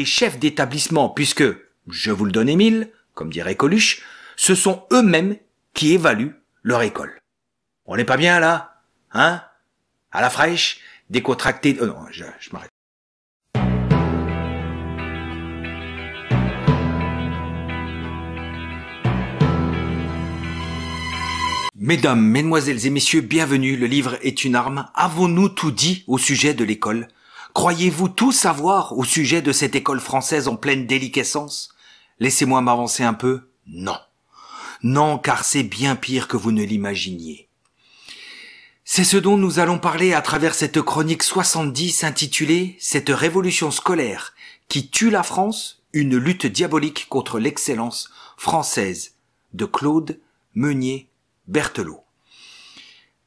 les chefs d'établissement, puisque, je vous le donne mille, comme dirait Coluche, ce sont eux-mêmes qui évaluent leur école. On n'est pas bien là Hein À la fraîche Décontracté oh euh, Non, je m'arrête. Mesdames, Mesdemoiselles et Messieurs, bienvenue. Le livre est une arme. Avons-nous tout dit au sujet de l'école Croyez-vous tout savoir au sujet de cette école française en pleine déliquescence Laissez-moi m'avancer un peu Non. Non, car c'est bien pire que vous ne l'imaginiez. C'est ce dont nous allons parler à travers cette chronique 70 intitulée Cette révolution scolaire qui tue la France, une lutte diabolique contre l'excellence française de Claude Meunier Berthelot.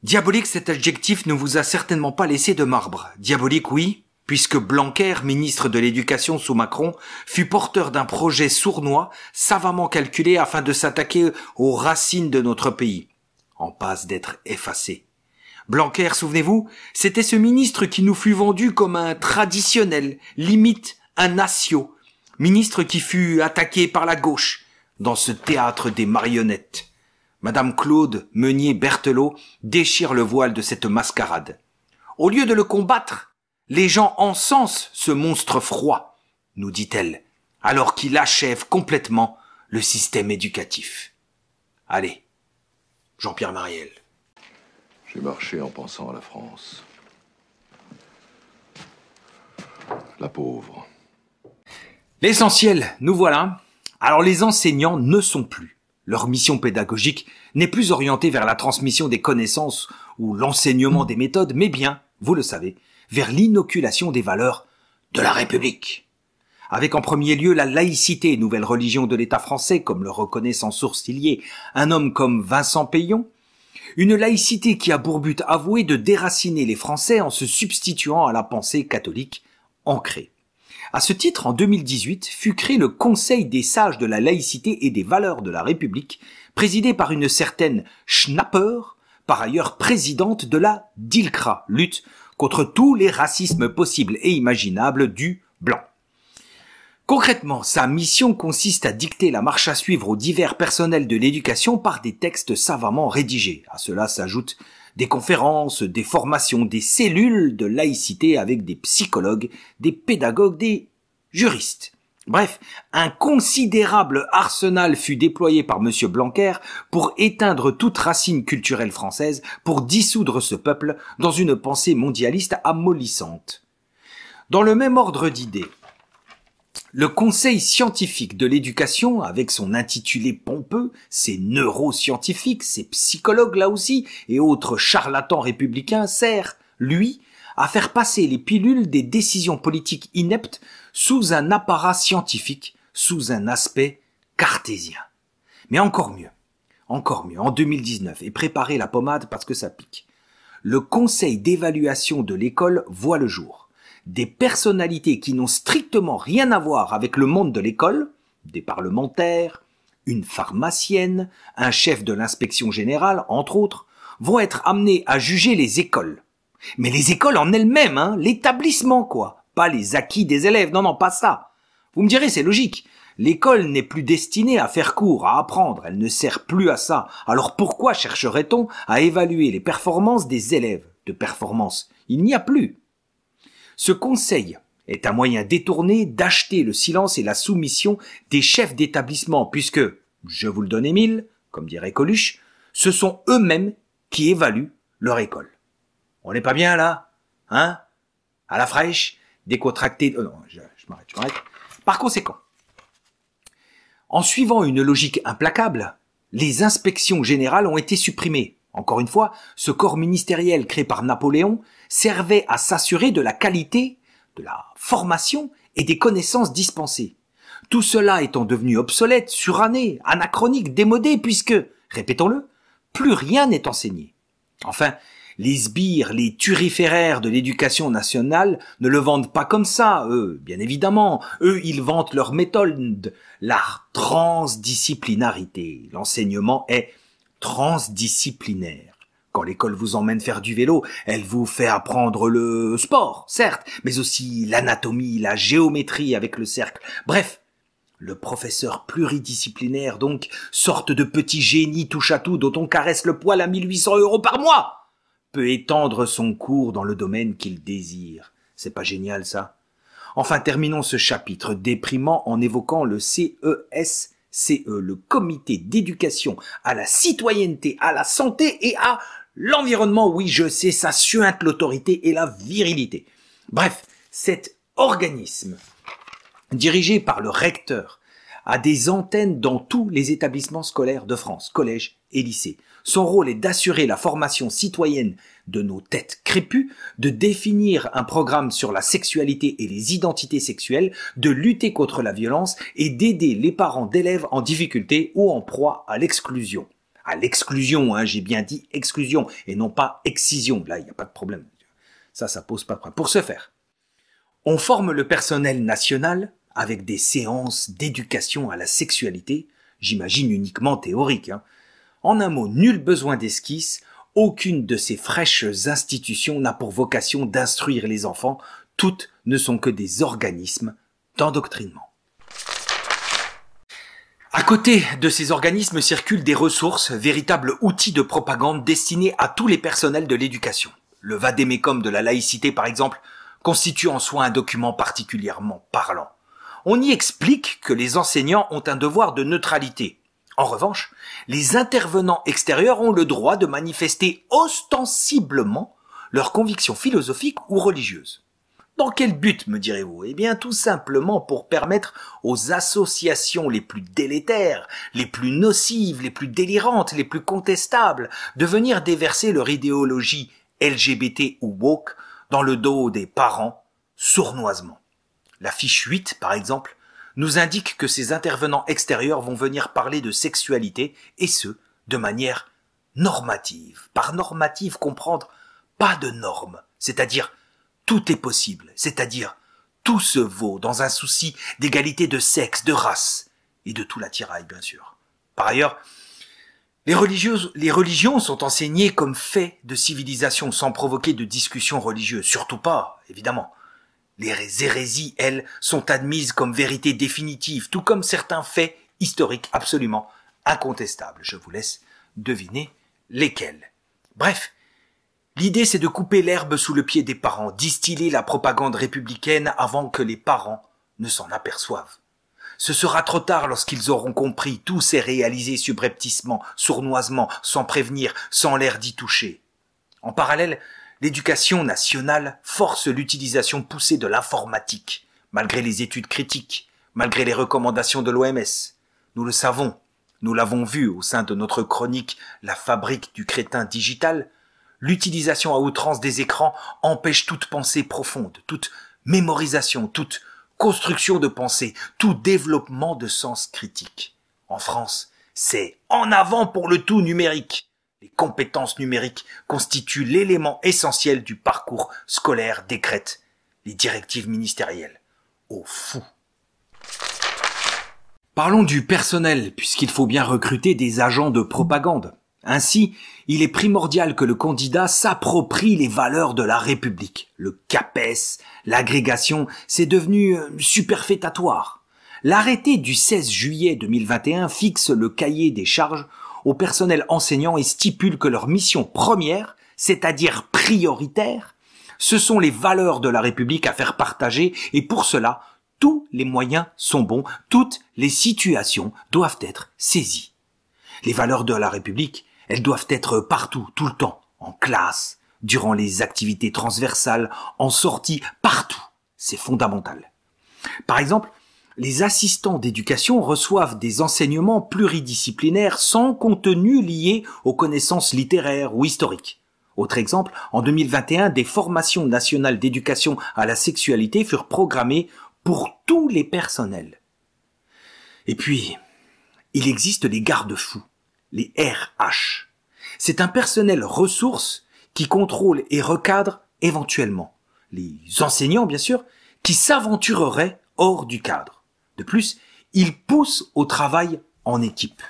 Diabolique, cet adjectif ne vous a certainement pas laissé de marbre. Diabolique, oui, puisque Blanquer, ministre de l'Éducation sous Macron, fut porteur d'un projet sournois, savamment calculé afin de s'attaquer aux racines de notre pays, en passe d'être effacé. Blanquer, souvenez-vous, c'était ce ministre qui nous fut vendu comme un traditionnel, limite un asio, ministre qui fut attaqué par la gauche, dans ce théâtre des marionnettes. Madame Claude Meunier-Berthelot déchire le voile de cette mascarade. Au lieu de le combattre, les gens encensent ce monstre froid, nous dit-elle, alors qu'il achève complètement le système éducatif. Allez, Jean-Pierre Mariel. J'ai marché en pensant à la France. La pauvre. L'essentiel, nous voilà. Alors les enseignants ne sont plus. Leur mission pédagogique n'est plus orientée vers la transmission des connaissances ou l'enseignement des méthodes, mais bien, vous le savez, vers l'inoculation des valeurs de la République. Avec en premier lieu la laïcité, nouvelle religion de l'État français, comme le reconnaît sans sourcilier un homme comme Vincent Payon, une laïcité qui a pour but avoué de déraciner les Français en se substituant à la pensée catholique ancrée. À ce titre, en 2018, fut créé le Conseil des sages de la laïcité et des valeurs de la République, présidé par une certaine Schnapper, par ailleurs présidente de la DILCRA, lutte contre tous les racismes possibles et imaginables du blanc. Concrètement, sa mission consiste à dicter la marche à suivre aux divers personnels de l'éducation par des textes savamment rédigés. À cela s'ajoutent des conférences, des formations, des cellules de laïcité avec des psychologues, des pédagogues, des juristes. Bref, un considérable arsenal fut déployé par M. Blanquer pour éteindre toute racine culturelle française, pour dissoudre ce peuple dans une pensée mondialiste amollissante. Dans le même ordre d'idées, le Conseil scientifique de l'éducation, avec son intitulé pompeux, ses neuroscientifiques, ses psychologues là aussi, et autres charlatans républicains, sert, lui, à faire passer les pilules des décisions politiques ineptes sous un apparat scientifique, sous un aspect cartésien. Mais encore mieux, encore mieux, en 2019, et préparez la pommade parce que ça pique. Le conseil d'évaluation de l'école voit le jour. Des personnalités qui n'ont strictement rien à voir avec le monde de l'école, des parlementaires, une pharmacienne, un chef de l'inspection générale, entre autres, vont être amenés à juger les écoles, mais les écoles en elles-mêmes, hein, l'établissement quoi, pas les acquis des élèves, non, non, pas ça. Vous me direz, c'est logique. L'école n'est plus destinée à faire cours, à apprendre, elle ne sert plus à ça. Alors pourquoi chercherait-on à évaluer les performances des élèves de performance Il n'y a plus. Ce conseil est un moyen détourné d'acheter le silence et la soumission des chefs d'établissement, puisque, je vous le donne Émile, comme dirait Coluche, ce sont eux-mêmes qui évaluent leur école. On n'est pas bien là Hein À la fraîche Décontracté oh Non, je m'arrête, je m'arrête. Par conséquent, en suivant une logique implacable, les inspections générales ont été supprimées. Encore une fois, ce corps ministériel créé par Napoléon servait à s'assurer de la qualité, de la formation et des connaissances dispensées. Tout cela étant devenu obsolète, suranné, anachronique, démodé, puisque, répétons-le, plus rien n'est enseigné. Enfin, les sbires, les turiféraires de l'éducation nationale ne le vendent pas comme ça, eux, bien évidemment. Eux, ils vantent leur méthode, la transdisciplinarité. L'enseignement est transdisciplinaire. Quand l'école vous emmène faire du vélo, elle vous fait apprendre le sport, certes, mais aussi l'anatomie, la géométrie avec le cercle. Bref, le professeur pluridisciplinaire, donc, sorte de petit génie touche à tout dont on caresse le poil à 1800 euros par mois peut étendre son cours dans le domaine qu'il désire. C'est pas génial ça Enfin, terminons ce chapitre déprimant en évoquant le CESCE, e, le Comité d'éducation à la citoyenneté, à la santé et à l'environnement. Oui, je sais, ça suinte l'autorité et la virilité. Bref, cet organisme, dirigé par le recteur, a des antennes dans tous les établissements scolaires de France, collèges et lycées. Son rôle est d'assurer la formation citoyenne de nos têtes crépues, de définir un programme sur la sexualité et les identités sexuelles, de lutter contre la violence et d'aider les parents d'élèves en difficulté ou en proie à l'exclusion. À l'exclusion, hein, j'ai bien dit exclusion et non pas excision. Là, il n'y a pas de problème. Ça, ça pose pas de problème. Pour ce faire, on forme le personnel national avec des séances d'éducation à la sexualité, j'imagine uniquement théorique, hein. En un mot, nul besoin d'esquisse, aucune de ces fraîches institutions n'a pour vocation d'instruire les enfants, toutes ne sont que des organismes d'endoctrinement. À côté de ces organismes circulent des ressources, véritables outils de propagande destinés à tous les personnels de l'éducation. Le vadémécum de la laïcité, par exemple, constitue en soi un document particulièrement parlant. On y explique que les enseignants ont un devoir de neutralité, en revanche, les intervenants extérieurs ont le droit de manifester ostensiblement leurs convictions philosophiques ou religieuses. Dans quel but, me direz-vous Eh bien, tout simplement pour permettre aux associations les plus délétères, les plus nocives, les plus délirantes, les plus contestables, de venir déverser leur idéologie LGBT ou woke dans le dos des parents, sournoisement. La fiche 8, par exemple, nous indique que ces intervenants extérieurs vont venir parler de sexualité, et ce, de manière normative. Par normative, comprendre pas de normes, c'est-à-dire tout est possible, c'est-à-dire tout se vaut dans un souci d'égalité de sexe, de race, et de tout l'attirail, bien sûr. Par ailleurs, les, religieuses, les religions sont enseignées comme faits de civilisation sans provoquer de discussions religieuses, surtout pas, évidemment. Les hérésies, elles, sont admises comme vérité définitive, tout comme certains faits historiques absolument incontestables. Je vous laisse deviner lesquels. Bref, l'idée c'est de couper l'herbe sous le pied des parents, distiller la propagande républicaine avant que les parents ne s'en aperçoivent. Ce sera trop tard lorsqu'ils auront compris tout ces réalisés subrepticement, sournoisement, sans prévenir, sans l'air d'y toucher. En parallèle, l'éducation nationale force l'utilisation poussée de l'informatique, malgré les études critiques, malgré les recommandations de l'OMS. Nous le savons, nous l'avons vu au sein de notre chronique La fabrique du crétin digital, l'utilisation à outrance des écrans empêche toute pensée profonde, toute mémorisation, toute construction de pensée, tout développement de sens critique. En France, c'est en avant pour le tout numérique. Les compétences numériques constituent l'élément essentiel du parcours scolaire décrète les directives ministérielles. Au fou. Parlons du personnel, puisqu'il faut bien recruter des agents de propagande. Ainsi, il est primordial que le candidat s'approprie les valeurs de la République. Le CAPES, l'agrégation, c'est devenu euh, superfétatoire. L'arrêté du 16 juillet 2021 fixe le cahier des charges au personnel enseignant et stipule que leur mission première, c'est-à-dire prioritaire, ce sont les valeurs de la République à faire partager et pour cela, tous les moyens sont bons, toutes les situations doivent être saisies. Les valeurs de la République, elles doivent être partout, tout le temps, en classe, durant les activités transversales, en sortie, partout. C'est fondamental. Par exemple, les assistants d'éducation reçoivent des enseignements pluridisciplinaires sans contenu lié aux connaissances littéraires ou historiques. Autre exemple, en 2021, des formations nationales d'éducation à la sexualité furent programmées pour tous les personnels. Et puis, il existe les garde-fous, les RH. C'est un personnel ressource qui contrôle et recadre éventuellement les enseignants, bien sûr, qui s'aventureraient hors du cadre. De plus, il pousse au travail en équipe.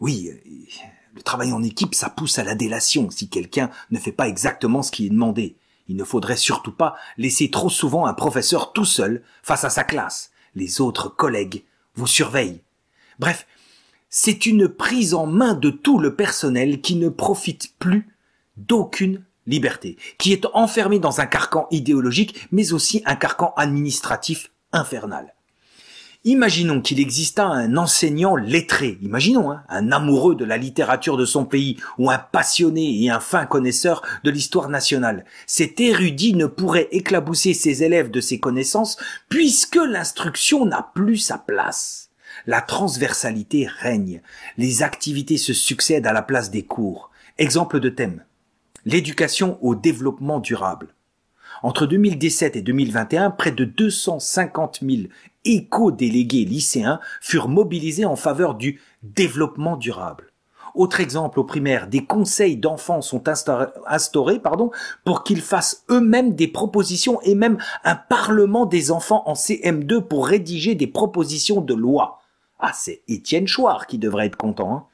Oui, euh, le travail en équipe, ça pousse à la délation si quelqu'un ne fait pas exactement ce qui est demandé. Il ne faudrait surtout pas laisser trop souvent un professeur tout seul face à sa classe. Les autres collègues vous surveillent. Bref, c'est une prise en main de tout le personnel qui ne profite plus d'aucune liberté, qui est enfermé dans un carcan idéologique, mais aussi un carcan administratif infernal. Imaginons qu'il existât un enseignant lettré, imaginons, hein, un amoureux de la littérature de son pays, ou un passionné et un fin connaisseur de l'histoire nationale. Cet érudit ne pourrait éclabousser ses élèves de ses connaissances puisque l'instruction n'a plus sa place. La transversalité règne. Les activités se succèdent à la place des cours. Exemple de thème. L'éducation au développement durable entre 2017 et 2021, près de 250 000 éco-délégués lycéens furent mobilisés en faveur du développement durable. Autre exemple au primaire, des conseils d'enfants sont instaurés pardon, pour qu'ils fassent eux-mêmes des propositions et même un parlement des enfants en CM2 pour rédiger des propositions de loi. Ah, c'est Étienne Chouard qui devrait être content. Hein.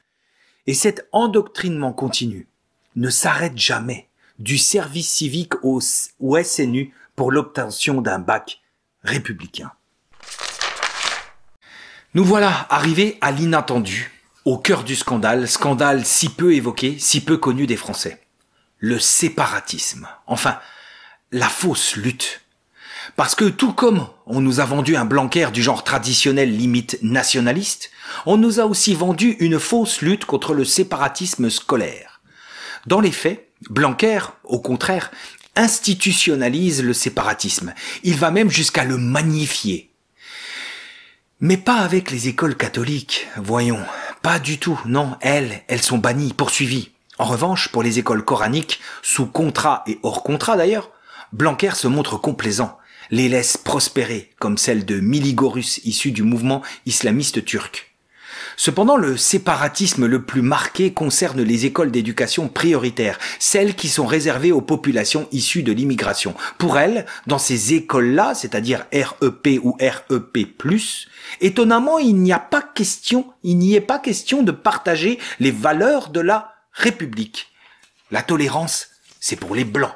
et cet endoctrinement continu ne s'arrête jamais du service civique au, SNU pour l'obtention d'un bac républicain. Nous voilà arrivés à l'inattendu, au cœur du scandale, scandale si peu évoqué, si peu connu des Français. Le séparatisme. Enfin, la fausse lutte. Parce que tout comme on nous a vendu un Blanquer du genre traditionnel limite nationaliste, on nous a aussi vendu une fausse lutte contre le séparatisme scolaire. Dans les faits, Blanquer, au contraire, institutionnalise le séparatisme. Il va même jusqu'à le magnifier. Mais pas avec les écoles catholiques, voyons. Pas du tout, non, elles, elles sont bannies, poursuivies. En revanche, pour les écoles coraniques, sous contrat et hors contrat d'ailleurs, Blanquer se montre complaisant, les laisse prospérer, comme celle de Miligorus issue du mouvement islamiste turc. Cependant, le séparatisme le plus marqué concerne les écoles d'éducation prioritaire, celles qui sont réservées aux populations issues de l'immigration. Pour elles, dans ces écoles-là, c'est-à-dire REP ou REP+, étonnamment, il n'y a pas question, il n'y est pas question de partager les valeurs de la République. La tolérance, c'est pour les Blancs,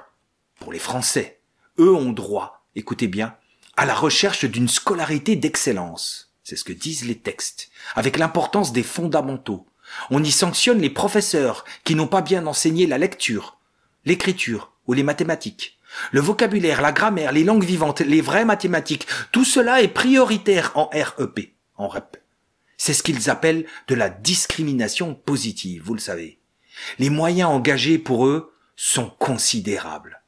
pour les Français. Eux ont droit, écoutez bien, à la recherche d'une scolarité d'excellence c'est ce que disent les textes, avec l'importance des fondamentaux. On y sanctionne les professeurs qui n'ont pas bien enseigné la lecture, l'écriture ou les mathématiques. Le vocabulaire, la grammaire, les langues vivantes, les vraies mathématiques, tout cela est prioritaire en REP, en REP. C'est ce qu'ils appellent de la discrimination positive, vous le savez. Les moyens engagés pour eux sont considérables.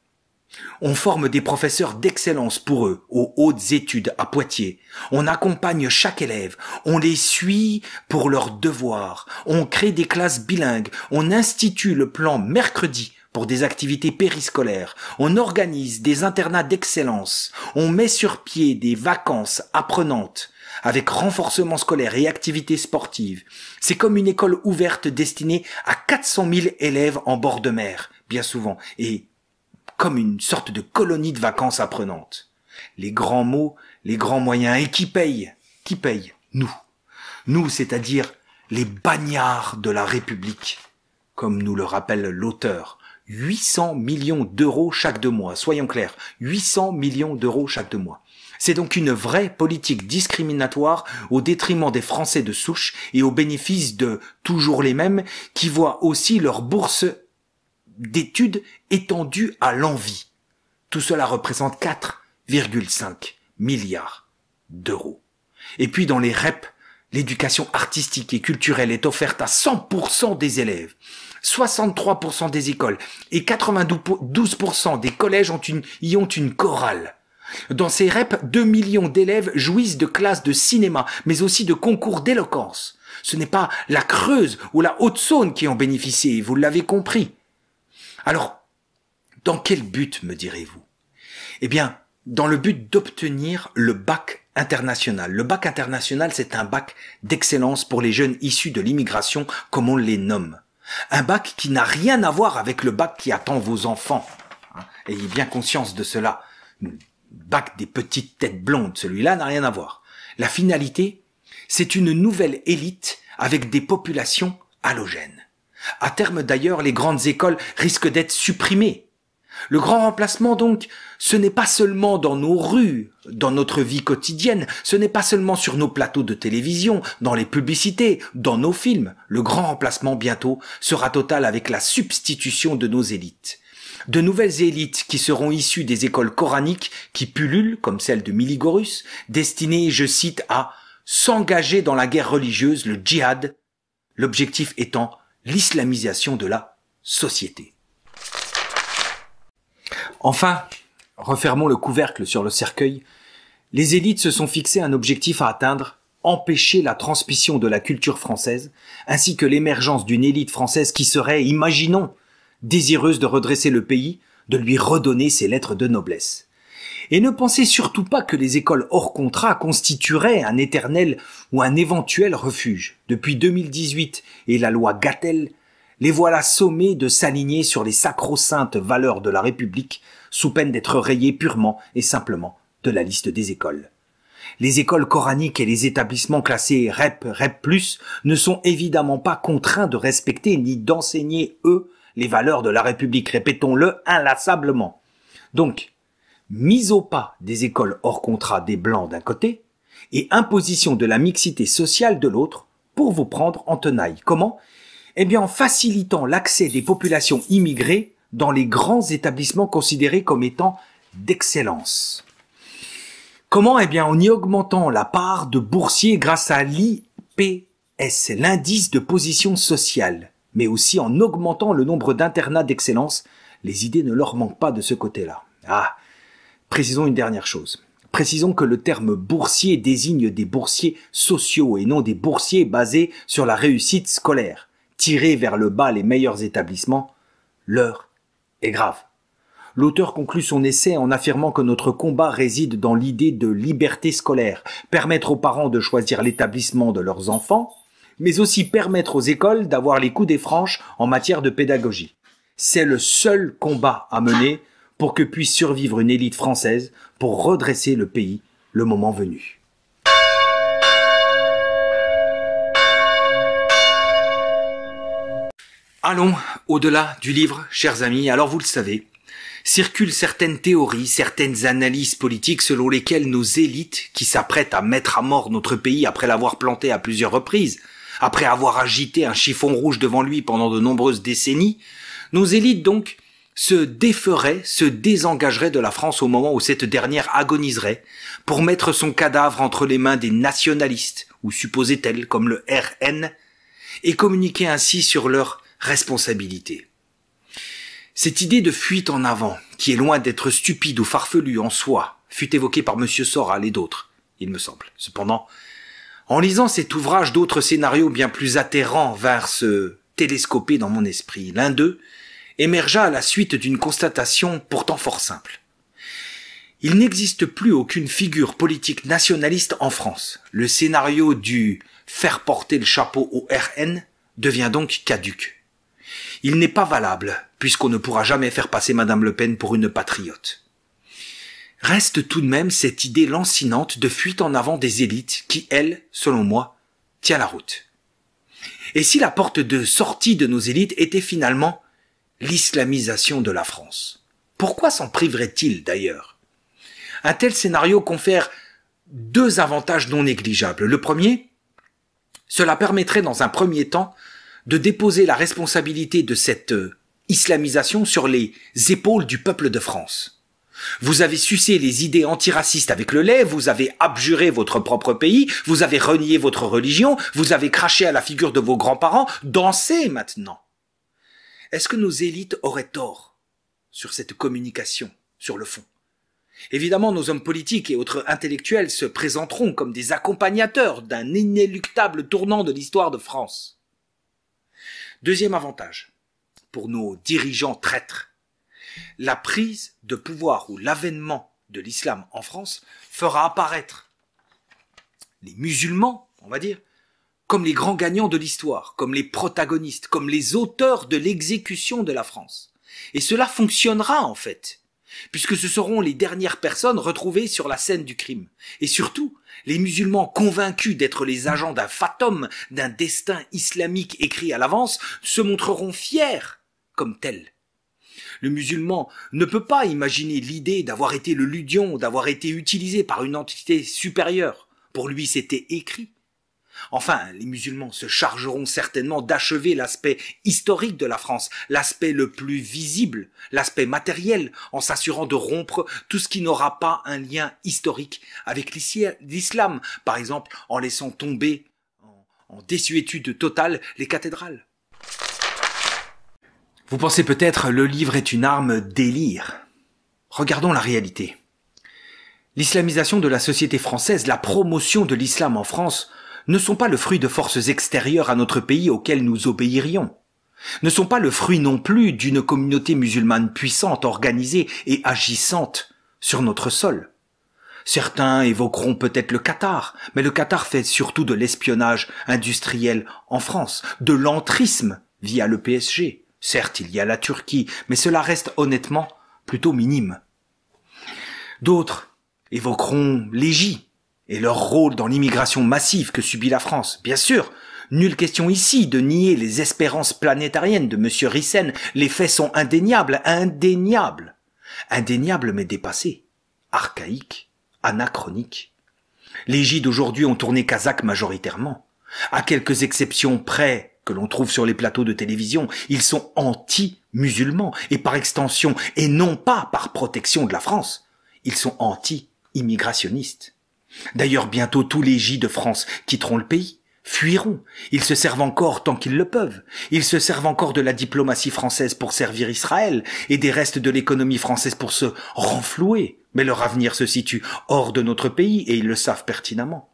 On forme des professeurs d'excellence pour eux aux hautes études à Poitiers. On accompagne chaque élève. On les suit pour leurs devoirs. On crée des classes bilingues. On institue le plan mercredi pour des activités périscolaires. On organise des internats d'excellence. On met sur pied des vacances apprenantes avec renforcement scolaire et activités sportives. C'est comme une école ouverte destinée à 400 000 élèves en bord de mer, bien souvent, et comme une sorte de colonie de vacances apprenantes. Les grands mots, les grands moyens, et qui paye Qui paye Nous. Nous, c'est-à-dire les bagnards de la République, comme nous le rappelle l'auteur. 800 millions d'euros chaque deux mois, soyons clairs, 800 millions d'euros chaque deux mois. C'est donc une vraie politique discriminatoire au détriment des Français de souche et au bénéfice de toujours les mêmes qui voient aussi leur bourse d'études étendues à l'envie. Tout cela représente 4,5 milliards d'euros. Et puis dans les REP, l'éducation artistique et culturelle est offerte à 100% des élèves. 63% des écoles et 92% des collèges y ont une chorale. Dans ces REP, 2 millions d'élèves jouissent de classes de cinéma, mais aussi de concours d'éloquence. Ce n'est pas la Creuse ou la Haute-Saône qui en bénéficié, vous l'avez compris. Alors, dans quel but, me direz-vous Eh bien, dans le but d'obtenir le bac international. Le bac international, c'est un bac d'excellence pour les jeunes issus de l'immigration, comme on les nomme. Un bac qui n'a rien à voir avec le bac qui attend vos enfants. Hein, ayez bien conscience de cela. Le bac des petites têtes blondes, celui-là n'a rien à voir. La finalité, c'est une nouvelle élite avec des populations halogènes. À terme d'ailleurs, les grandes écoles risquent d'être supprimées. Le grand remplacement donc, ce n'est pas seulement dans nos rues, dans notre vie quotidienne, ce n'est pas seulement sur nos plateaux de télévision, dans les publicités, dans nos films. Le grand remplacement bientôt sera total avec la substitution de nos élites. De nouvelles élites qui seront issues des écoles coraniques qui pullulent, comme celle de Miligorus, destinées, je cite, à s'engager dans la guerre religieuse, le djihad, l'objectif étant l'islamisation de la société. Enfin, refermons le couvercle sur le cercueil, les élites se sont fixées un objectif à atteindre, empêcher la transmission de la culture française, ainsi que l'émergence d'une élite française qui serait, imaginons, désireuse de redresser le pays, de lui redonner ses lettres de noblesse. Et ne pensez surtout pas que les écoles hors contrat constitueraient un éternel ou un éventuel refuge. Depuis 2018 et la loi Gattel, les voilà sommés de s'aligner sur les sacro-saintes valeurs de la République, sous peine d'être rayés purement et simplement de la liste des écoles. Les écoles coraniques et les établissements classés REP, REP+, ne sont évidemment pas contraints de respecter ni d'enseigner, eux, les valeurs de la République, répétons-le inlassablement. Donc, mise au pas des écoles hors contrat des Blancs d'un côté et imposition de la mixité sociale de l'autre pour vous prendre en tenaille. Comment Eh bien en facilitant l'accès des populations immigrées dans les grands établissements considérés comme étant d'excellence. Comment Eh bien en y augmentant la part de boursiers grâce à l'IPS, l'indice de position sociale, mais aussi en augmentant le nombre d'internats d'excellence. Les idées ne leur manquent pas de ce côté-là. Ah, Précisons une dernière chose. Précisons que le terme boursier désigne des boursiers sociaux et non des boursiers basés sur la réussite scolaire. Tirer vers le bas les meilleurs établissements, l'heure est grave. L'auteur conclut son essai en affirmant que notre combat réside dans l'idée de liberté scolaire, permettre aux parents de choisir l'établissement de leurs enfants, mais aussi permettre aux écoles d'avoir les coups des franches en matière de pédagogie. C'est le seul combat à mener pour que puisse survivre une élite française pour redresser le pays le moment venu. Allons au-delà du livre, chers amis. Alors vous le savez, circulent certaines théories, certaines analyses politiques selon lesquelles nos élites, qui s'apprêtent à mettre à mort notre pays après l'avoir planté à plusieurs reprises, après avoir agité un chiffon rouge devant lui pendant de nombreuses décennies, nos élites donc se déferait, se désengagerait de la France au moment où cette dernière agoniserait, pour mettre son cadavre entre les mains des nationalistes, ou supposés tels comme le RN, et communiquer ainsi sur leur responsabilité. Cette idée de fuite en avant, qui est loin d'être stupide ou farfelue en soi, fut évoquée par M. Soral et d'autres, il me semble. Cependant, en lisant cet ouvrage, d'autres scénarios bien plus atterrants vinrent se télescoper dans mon esprit. L'un d'eux émergea à la suite d'une constatation pourtant fort simple. Il n'existe plus aucune figure politique nationaliste en France. Le scénario du faire porter le chapeau au RN devient donc caduque. Il n'est pas valable, puisqu'on ne pourra jamais faire passer Madame Le Pen pour une patriote. Reste tout de même cette idée lancinante de fuite en avant des élites qui, elle, selon moi, tient la route. Et si la porte de sortie de nos élites était finalement l'islamisation de la France. Pourquoi s'en priverait-il d'ailleurs Un tel scénario confère deux avantages non négligeables. Le premier, cela permettrait dans un premier temps de déposer la responsabilité de cette euh, islamisation sur les épaules du peuple de France. Vous avez sucé les idées antiracistes avec le lait, vous avez abjuré votre propre pays, vous avez renié votre religion, vous avez craché à la figure de vos grands-parents, dansez maintenant. Est-ce que nos élites auraient tort sur cette communication, sur le fond Évidemment, nos hommes politiques et autres intellectuels se présenteront comme des accompagnateurs d'un inéluctable tournant de l'histoire de France. Deuxième avantage, pour nos dirigeants traîtres, la prise de pouvoir ou l'avènement de l'islam en France fera apparaître les musulmans, on va dire, comme les grands gagnants de l'histoire, comme les protagonistes, comme les auteurs de l'exécution de la France. Et cela fonctionnera en fait, puisque ce seront les dernières personnes retrouvées sur la scène du crime. Et surtout, les musulmans convaincus d'être les agents d'un fatum, d'un destin islamique écrit à l'avance, se montreront fiers comme tels. Le musulman ne peut pas imaginer l'idée d'avoir été le ludion, d'avoir été utilisé par une entité supérieure. Pour lui, c'était écrit. Enfin, les musulmans se chargeront certainement d'achever l'aspect historique de la France, l'aspect le plus visible, l'aspect matériel, en s'assurant de rompre tout ce qui n'aura pas un lien historique avec l'islam, par exemple en laissant tomber en, désuétude totale les cathédrales. Vous pensez peut-être le livre est une arme délire. Regardons la réalité. L'islamisation de la société française, la promotion de l'islam en France, ne sont pas le fruit de forces extérieures à notre pays auxquelles nous obéirions, ne sont pas le fruit non plus d'une communauté musulmane puissante, organisée et agissante sur notre sol. Certains évoqueront peut-être le Qatar, mais le Qatar fait surtout de l'espionnage industriel en France, de l'entrisme via le PSG. Certes, il y a la Turquie, mais cela reste honnêtement plutôt minime. D'autres évoqueront l'Égypte et leur rôle dans l'immigration massive que subit la France. Bien sûr, nulle question ici de nier les espérances planétariennes de M. Rissen, les faits sont indéniables, indéniables, indéniables mais dépassés, archaïques, anachroniques. Les Gides d'aujourd'hui ont tourné kazakh majoritairement. À quelques exceptions près que l'on trouve sur les plateaux de télévision, ils sont anti-musulmans et par extension, et non pas par protection de la France, ils sont anti-immigrationnistes. D'ailleurs, bientôt tous les J de France quitteront le pays, fuiront. Ils se servent encore tant qu'ils le peuvent. Ils se servent encore de la diplomatie française pour servir Israël et des restes de l'économie française pour se renflouer. Mais leur avenir se situe hors de notre pays et ils le savent pertinemment.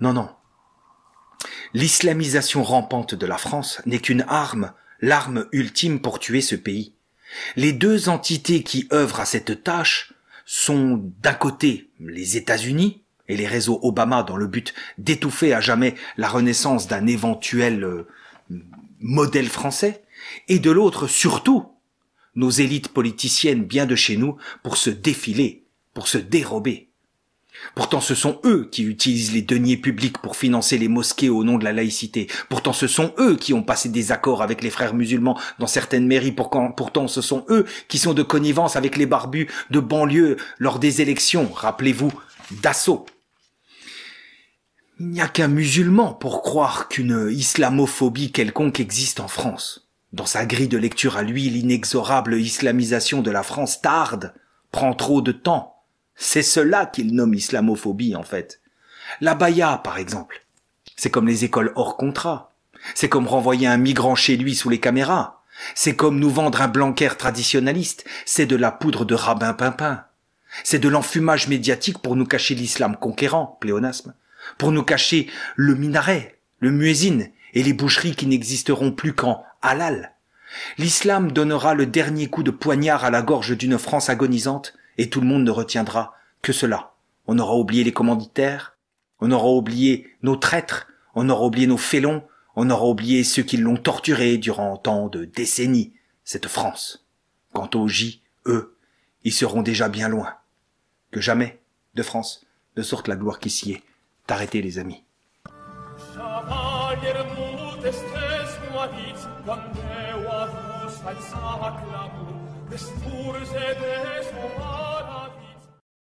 Non, non. L'islamisation rampante de la France n'est qu'une arme, l'arme ultime pour tuer ce pays. Les deux entités qui œuvrent à cette tâche sont d'un côté les États-Unis et les réseaux Obama dans le but d'étouffer à jamais la renaissance d'un éventuel euh, modèle français, et de l'autre surtout nos élites politiciennes bien de chez nous pour se défiler, pour se dérober. Pourtant ce sont eux qui utilisent les deniers publics pour financer les mosquées au nom de la laïcité. Pourtant ce sont eux qui ont passé des accords avec les frères musulmans dans certaines mairies. pourtant ce sont eux qui sont de connivence avec les barbus de banlieue lors des élections, rappelez-vous, d'assaut. Il n'y a qu'un musulman pour croire qu'une islamophobie quelconque existe en France. Dans sa grille de lecture à lui, l'inexorable islamisation de la France tarde, prend trop de temps. C'est cela qu'il nomme islamophobie en fait. La baya, par exemple. C'est comme les écoles hors contrat. C'est comme renvoyer un migrant chez lui sous les caméras. C'est comme nous vendre un blanquer traditionaliste. C'est de la poudre de rabbin pimpin. C'est de l'enfumage médiatique pour nous cacher l'islam conquérant, pléonasme pour nous cacher le minaret, le muezzin et les boucheries qui n'existeront plus qu'en halal. L'islam donnera le dernier coup de poignard à la gorge d'une France agonisante et tout le monde ne retiendra que cela. On aura oublié les commanditaires, on aura oublié nos traîtres, on aura oublié nos félons, on aura oublié ceux qui l'ont torturé durant tant de décennies, cette France. Quant aux J, eux, ils seront déjà bien loin. Que jamais, de France, ne sorte la gloire qui s'y est. T'arrêter, les amis.